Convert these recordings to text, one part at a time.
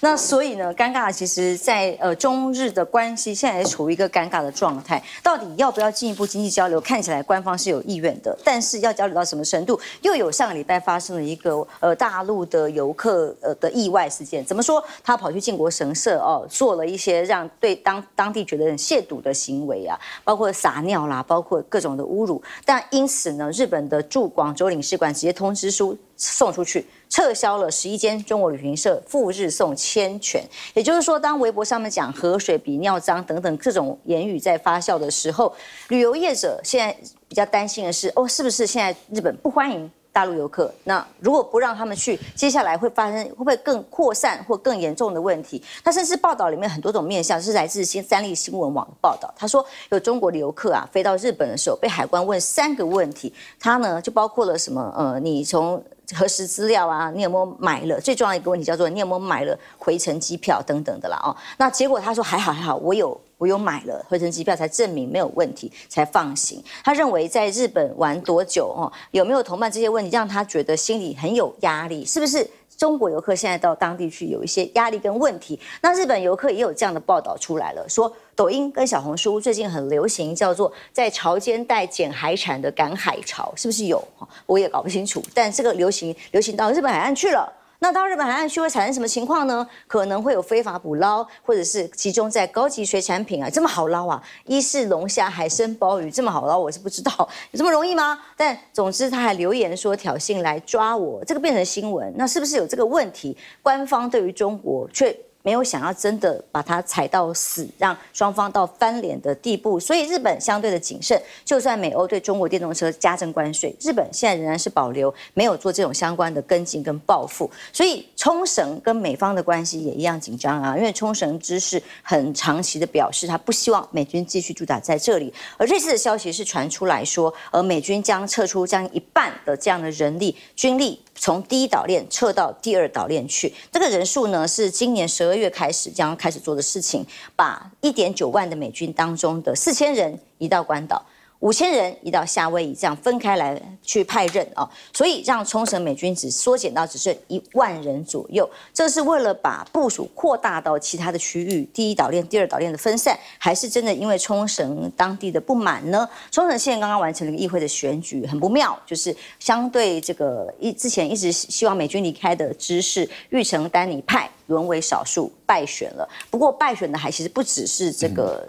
那所以呢，尴尬其实，在呃中日的关系现在处于一个尴尬的状态。到底要不要进一步经济交流？看起来官方是有意愿的，但是要交流到什么程度？又有上个礼拜发生了一个呃大陆的游客呃的意外事件。怎么说？他跑去靖国神社哦，做了一些让对当当地觉得很亵渎的行为啊，包括撒尿啦，包括各种的侮辱。但因此呢，日本的驻广州领事馆直接通知书送出去。撤销了十一间中国旅行社赴日送签权，也就是说，当微博上面讲河水比尿脏等等各种言语在发酵的时候，旅游业者现在比较担心的是，哦，是不是现在日本不欢迎？大陆游客，那如果不让他们去，接下来会发生会不会更扩散或更严重的问题？他甚至报道里面很多种面向是来自新三立新闻网的报道，他说有中国的游客啊飞到日本的时候被海关问三个问题，他呢就包括了什么呃，你从核实资料啊，你有没有买了？最重要一个问题叫做你有没有买了回程机票等等的啦哦。那结果他说还好还好，我有。我又买了回程机票，才证明没有问题，才放行。他认为在日本玩多久哦，有没有同伴这些问题，让他觉得心里很有压力。是不是中国游客现在到当地去有一些压力跟问题？那日本游客也有这样的报道出来了，说抖音跟小红书最近很流行，叫做在潮间带捡海产的赶海潮，是不是有？我也搞不清楚，但这个流行流行到日本海岸去了。那到日本海岸区会产生什么情况呢？可能会有非法捕捞，或者是集中在高级水产品啊，这么好捞啊？一是龙虾、海参、鲍鱼这么好捞，我是不知道有这么容易吗？但总之他还留言说挑衅来抓我，这个变成新闻，那是不是有这个问题？官方对于中国却。没有想要真的把它踩到死，让双方到翻脸的地步，所以日本相对的谨慎，就算美欧对中国电动车加征关税，日本现在仍然是保留，没有做这种相关的跟进跟报复。所以冲绳跟美方的关系也一样紧张啊，因为冲绳知识很长期的表示他不希望美军继续驻扎在这里，而这次的消息是传出来说，而美军将撤出将近一半的这样的人力军力。从第一岛链撤到第二岛链去，这个人数呢是今年十二月开始将要开始做的事情，把一点九万的美军当中的四千人移到关岛。五千人移到夏威夷，这样分开来去派任啊，所以让冲绳美军只缩减到只剩一万人左右。这是为了把部署扩大到其他的区域，第一岛链、第二岛链的分散，还是真的因为冲绳当地的不满呢？冲绳县刚刚完成了议会的选举，很不妙，就是相对这个一之前一直希望美军离开的知识玉城丹尼派沦为少数，败选了。不过败选的还其实不只是这个。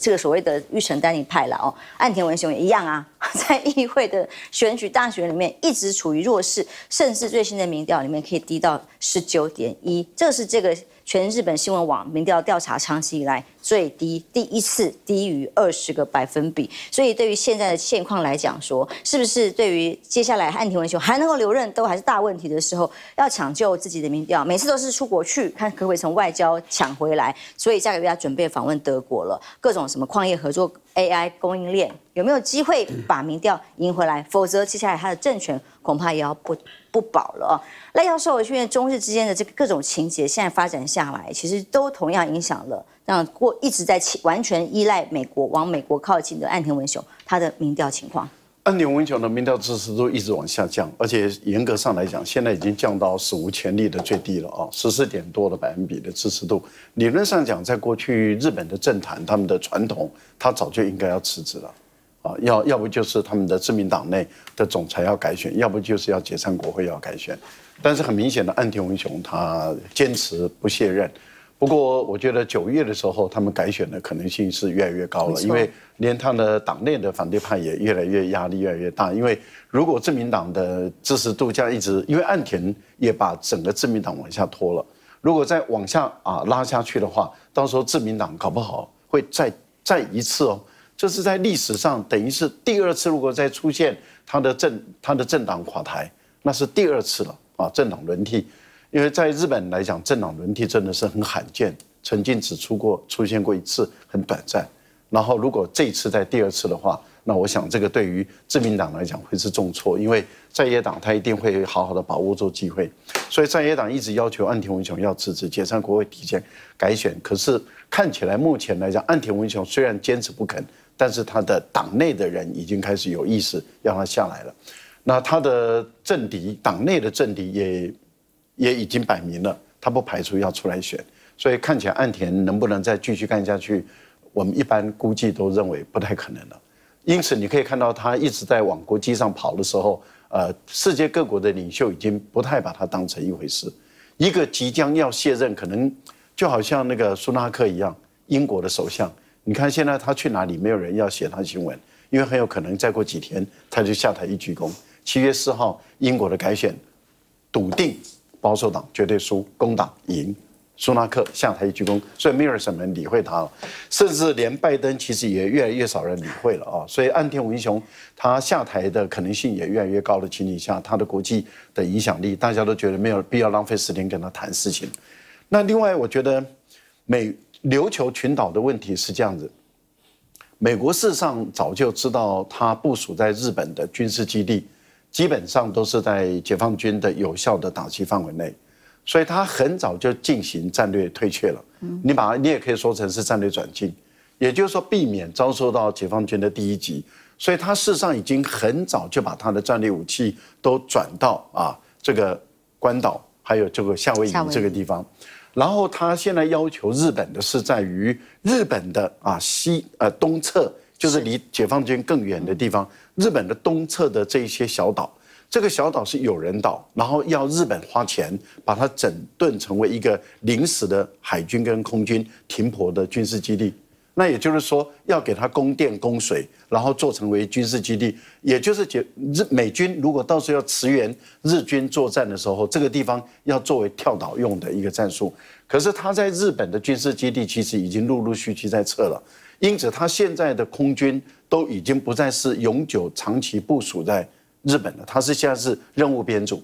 这个所谓的玉成丹尼派了哦，岸田文雄也一样啊，在议会的选举大选里面一直处于弱势，甚至最新的民调里面可以低到十九点一，这是这个全日本新闻网民调调查长期以来。最低第一次低于二十个百分比，所以对于现在的现况来讲，说是不是对于接下来岸田文雄还能够留任都还是大问题的时候，要抢救自己的民调，每次都是出国去看可不可以从外交抢回来，所以下个月他准备访问德国了，各种什么矿业合作、AI 供应链有没有机会把民调赢回来？否则接下来他的政权恐怕也要不不保了啊！那要授，我因为中日之间的这个各种情节，现在发展下来，其实都同样影响了。让过一直在完全依赖美国往美国靠近的岸田文雄，他的民调情况。岸田文雄的民调支持度一直往下降，而且严格上来讲，现在已经降到史无前例的最低了啊，十四点多的百分比的支持度。理论上讲，在过去日本的政坛，他们的传统，他早就应该要辞职了，啊，要要不就是他们的自民党内的总裁要改选，要不就是要解散国会要改选。但是很明显的，岸田文雄他坚持不卸任。不过，我觉得九月的时候，他们改选的可能性是越来越高了，因为连他的党内的反对派也越来越压力越来越大。因为如果自民党的支持度样一直，因为岸田也把整个自民党往下拖了，如果再往下啊拉下去的话，到时候自民党搞不好会再再一次哦，这是在历史上等于是第二次，如果再出现他的政他的政党垮台，那是第二次了啊，政党轮替。因为在日本来讲，政党轮替真的是很罕见，曾经只出过出现过一次，很短暂。然后如果这一次在第二次的话，那我想这个对于自民党来讲会是重挫，因为在野党他一定会好好的把握住机会。所以在野党一直要求岸田文雄要辞职、解散国会、提前改选。可是看起来目前来讲，岸田文雄虽然坚持不肯，但是他的党内的人已经开始有意识要他下来了。那他的政敌，党内的政敌也。也已经摆明了，他不排除要出来选，所以看起来岸田能不能再继续干下去，我们一般估计都认为不太可能了。因此，你可以看到他一直在往国际上跑的时候，呃，世界各国的领袖已经不太把他当成一回事。一个即将要卸任，可能就好像那个苏纳克一样，英国的首相。你看现在他去哪里，没有人要写他新闻，因为很有可能再过几天他就下台一鞠躬。七月四号英国的改选，笃定。保守党绝对输，工党赢，苏纳克向台一鞠躬，所以米尔什们理会他了，甚至连拜登其实也越来越少人理会了啊。所以岸田文雄他下台的可能性也越来越高的情景下，他的国际的影响力大家都觉得没有必要浪费时间跟他谈事情。那另外，我觉得美琉球群岛的问题是这样子，美国事实上早就知道他部署在日本的军事基地。基本上都是在解放军的有效的打击范围内，所以他很早就进行战略退却了。你把你也可以说成是战略转进，也就是说避免遭受到解放军的第一击。所以他事实上已经很早就把他的战略武器都转到啊这个关岛，还有这个夏威夷这个地方。然后他现在要求日本的是在于日本的啊西呃东侧。就是离解放军更远的地方，日本的东侧的这些小岛，这个小岛是有人岛，然后要日本花钱把它整顿成为一个临时的海军跟空军停泊的军事基地。那也就是说，要给它供电供水，然后做成为军事基地。也就是，解日美军如果到时候要驰援日军作战的时候，这个地方要作为跳岛用的一个战术。可是他在日本的军事基地其实已经陆陆续续在撤了。因此，他现在的空军都已经不再是永久、长期部署在日本了。他是现在是任务编组，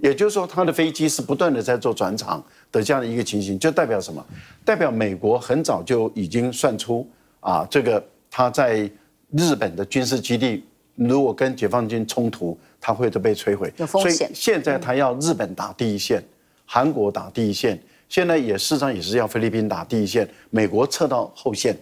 也就是说，他的飞机是不断的在做转场的这样的一个情形，就代表什么？代表美国很早就已经算出啊，这个他在日本的军事基地，如果跟解放军冲突，它会都被摧毁，所以现在他要日本打第一线，韩国打第一线，现在也事实上也是要菲律宾打第一线，美国撤到后线。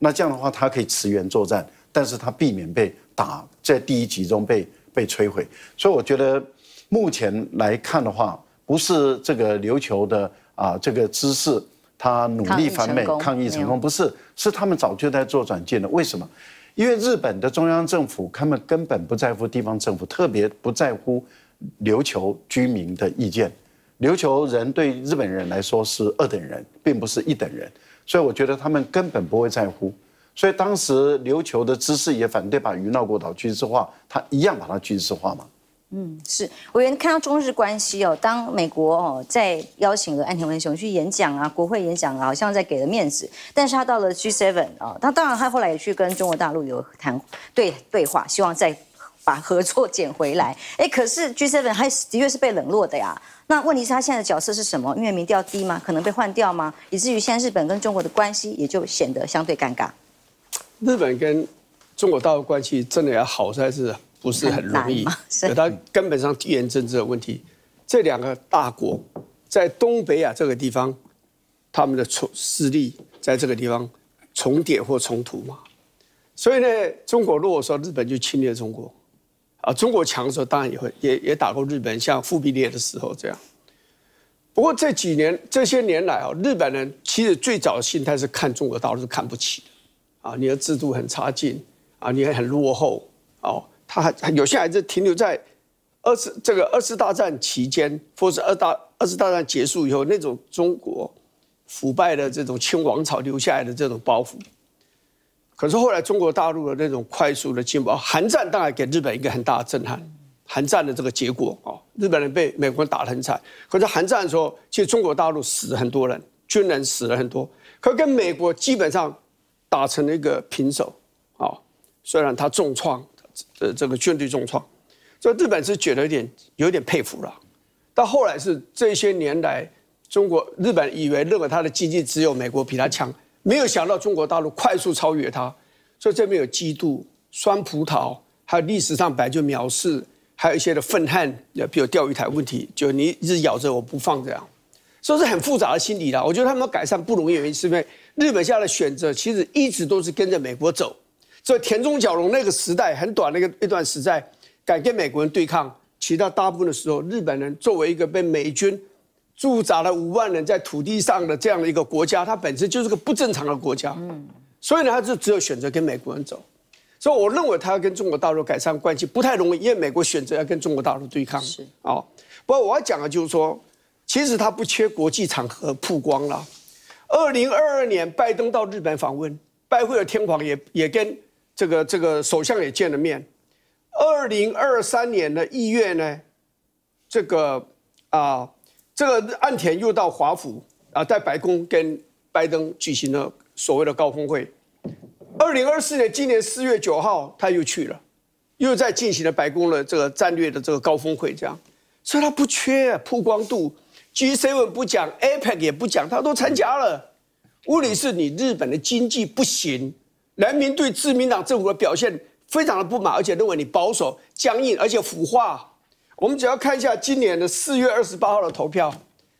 那这样的话，他可以驰援作战，但是他避免被打，在第一集中被被摧毁。所以我觉得，目前来看的话，不是这个琉球的啊这个姿势，他努力反美抗议成功，不是，是他们早就在做转介了。为什么？因为日本的中央政府，他们根本不在乎地方政府，特别不在乎琉球居民的意见。琉球人对日本人来说是二等人，并不是一等人。所以我觉得他们根本不会在乎，所以当时琉球的姿势也反对把鱼闹国岛军事化，他一样把它军事化嘛。嗯，是。委员看到中日关系哦，当美国哦在邀请了安田文雄去演讲啊，国会演讲啊，好像在给了面子，但是他到了 G7 啊，他当然他后来也去跟中国大陆有谈对对话，希望在。把合作捡回来，哎，可是 G 7还的确是被冷落的呀。那问题是，他现在的角色是什么？因为民调低吗？可能被换掉吗？以至于现在日本跟中国的关系也就显得相对尴尬。日本跟中国大陆关系真的要好，实在是不是很容易。是它根本上地缘政治的问题。这两个大国在东北亚这个地方，他们的从势力在这个地方重叠或冲突嘛。所以呢，中国如果说日本就侵略中国。啊，中国强的时候当然也会也也打过日本，像忽必烈的时候这样。不过这几年这些年来啊，日本人其实最早的心态是看中国大陆是看不起的，啊，你的制度很差劲，啊，你很落后，哦，他还有些还是停留在二次这个二次大战期间，或是二大二次大战结束以后那种中国腐败的这种清王朝留下来的这种包袱。可是后来中国大陆的那种快速的进步，韩战当然给日本一个很大的震撼。韩战的这个结果啊，日本人被美国人打得很惨。可是韩战的时候，其实中国大陆死了很多人，军人死了很多，可跟美国基本上打成了一个平手啊。虽然他重创，呃，这个军队重创，所以日本是觉得有点有点佩服了。到后来是这些年来，中国日本以为认为他的经济只有美国比他强。没有想到中国大陆快速超越它，所以这边有嫉妒、酸葡萄，还有历史上本来就藐视，还有一些的愤恨，比如钓鱼台问题，就你一直咬着我不放这样，所以是很复杂的心理啦。我觉得他们改善不容易，因为日本现在的选择其实一直都是跟着美国走。所以田中角荣那个时代很短的一个一段时代，敢跟美国人对抗；其他大部分的时候，日本人作为一个被美军。驻扎了五万人在土地上的这样的一个国家，它本身就是个不正常的国家，嗯，所以呢，他就只有选择跟美国人走，所以我认为他要跟中国大陆改善关系不太容易，因为美国选择要跟中国大陆对抗是啊。不过我要讲的就是说，其实他不缺国际场合曝光了。二零二二年拜登到日本访问，拜会了天皇，也也跟这个这个首相也见了面。二零二三年的一月呢，这个啊。这个岸田又到华府啊，在白宫跟拜登举行了所谓的高峰会。二零二四年今年四月九号，他又去了，又在进行了白宫的这个战略的这个高峰会。这样，所以他不缺曝光度。G7 不讲，APEC 也不讲，他都参加了。问题是，你日本的经济不行，人民对自民党政府的表现非常的不满，而且认为你保守、僵硬，而且腐化。我们只要看一下今年的四月二十八号的投票，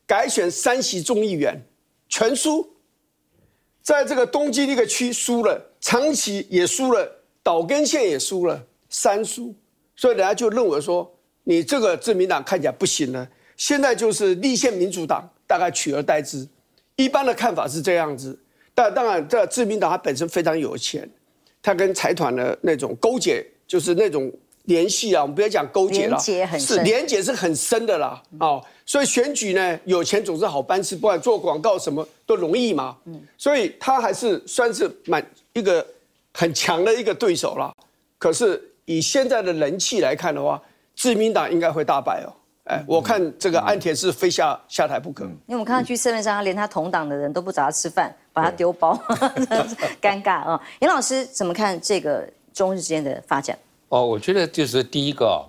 改选三席众议员，全输，在这个东京那个区输了，长崎也输了，岛根县也输了，三输，所以人家就认为说，你这个自民党看起来不行了，现在就是立宪民主党大概取而代之，一般的看法是这样子，但当然这自民党它本身非常有钱，它跟财团的那种勾结就是那种。联系啊，我们不要讲勾结了，是连结是很深的啦，哦，所以选举呢，有钱总是好办事，不管做广告什么都容易嘛，嗯，所以他还是算是蛮一个很强的一个对手了。可是以现在的人气来看的话，自民党应该会大败哦，哎，我看这个安田是非下下台不可，因为我们看去市面上，他连他同党的人都不找他吃饭，把他丢包，尴尬啊。严老师怎么看这个中日之间的发展？哦，我觉得就是第一个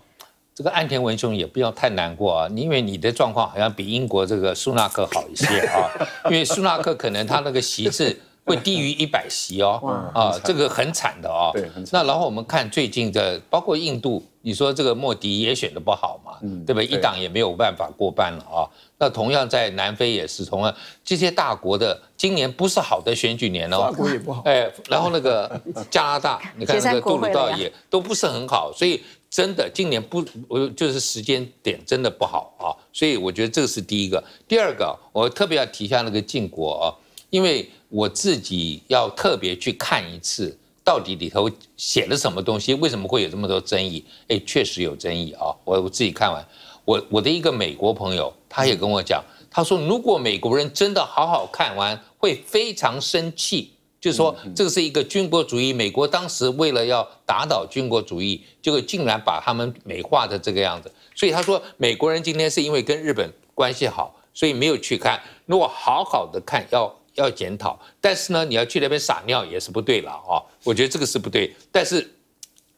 这个安田文雄也不要太难过啊，因为你的状况好像比英国这个苏纳克好一些啊，因为苏纳克可能他那个席次。会低于一百席哦，啊，这个很惨的哦，对，那然后我们看最近的，包括印度，你说这个莫迪也选得不好嘛，对不对？一党也没有办法过半了啊。那同样在南非也是，同样这些大国的今年不是好的选举年哦，法国也不好，哎，然后那个 加拿大，你看那个杜鲁道也都不是很好，所以真的今年不，我就是时间点真的不好啊。所以我觉得这个是第一个，第二个我特别要提一下那个晋国啊，因为。我自己要特别去看一次，到底里头写了什么东西？为什么会有这么多争议？哎，确实有争议啊！我我自己看完，我我的一个美国朋友，他也跟我讲，他说如果美国人真的好好看完，会非常生气，就说这是一个军国主义，美国当时为了要打倒军国主义，结果竟然把他们美化的这个样子。所以他说，美国人今天是因为跟日本关系好，所以没有去看。如果好好的看，要。要检讨，但是呢，你要去那边撒尿也是不对了啊！我觉得这个是不对。但是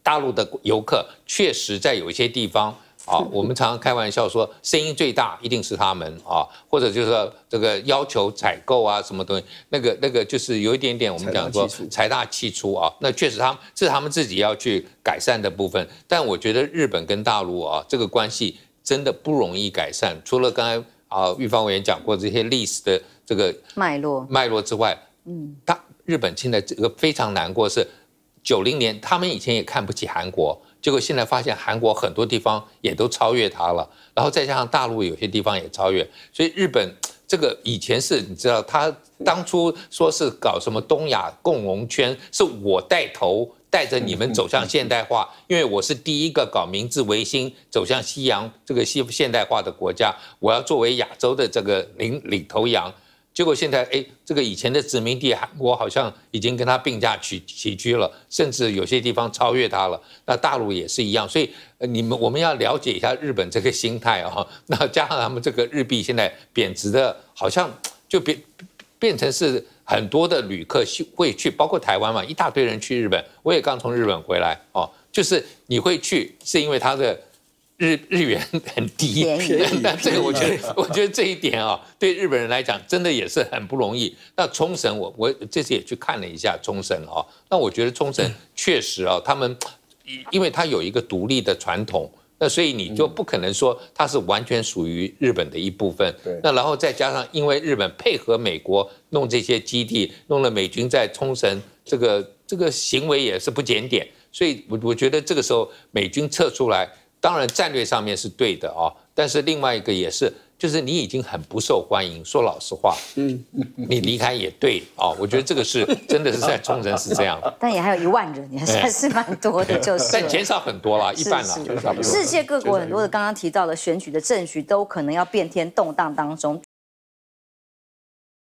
大陆的游客确实在有一些地方啊，我们常常开玩笑说，声音最大一定是他们啊，或者就是说这个要求采购啊，什么东西，那个那个就是有一点点我们讲说财大气粗啊。那确实，他们这是他们自己要去改善的部分。但我觉得日本跟大陆啊，这个关系真的不容易改善。除了刚才啊，玉防委员讲过这些历史的。这个脉络脉络之外，嗯，他日本现在这个非常难过是，九零年他们以前也看不起韩国，结果现在发现韩国很多地方也都超越他了，然后再加上大陆有些地方也超越，所以日本这个以前是你知道他当初说是搞什么东亚共荣圈，是我带头带着你们走向现代化，因为我是第一个搞明治维新走向西洋这个西现代化的国家，我要作为亚洲的这个领领头羊。结果现在，哎，这个以前的殖民地韩国好像已经跟他并驾起起居了，甚至有些地方超越他了。那大陆也是一样，所以你们我们要了解一下日本这个心态啊。那加上他们这个日币现在贬值的，好像就变变成是很多的旅客去会去，包括台湾嘛，一大堆人去日本。我也刚从日本回来哦，就是你会去是因为它的。日日元很低，但这个我觉得，我觉得这一点啊，对日本人来讲，真的也是很不容易。那冲绳，我我这次也去看了一下冲绳啊。那我觉得冲绳确实啊，他们，因为他有一个独立的传统，那所以你就不可能说它是完全属于日本的一部分。对。那然后再加上，因为日本配合美国弄这些基地，弄了美军在冲绳，这个这个行为也是不检点，所以我我觉得这个时候美军撤出来。当然，战略上面是对的啊，但是另外一个也是，就是你已经很不受欢迎。说老实话，嗯，你离开也对啊。我觉得这个是真的是在冲绳是这样，但也还有一万人，也还是蛮多的，就是但减少很多了，一半了。世界各国很多的刚刚提到的选举的政局都可能要变天，动荡当中。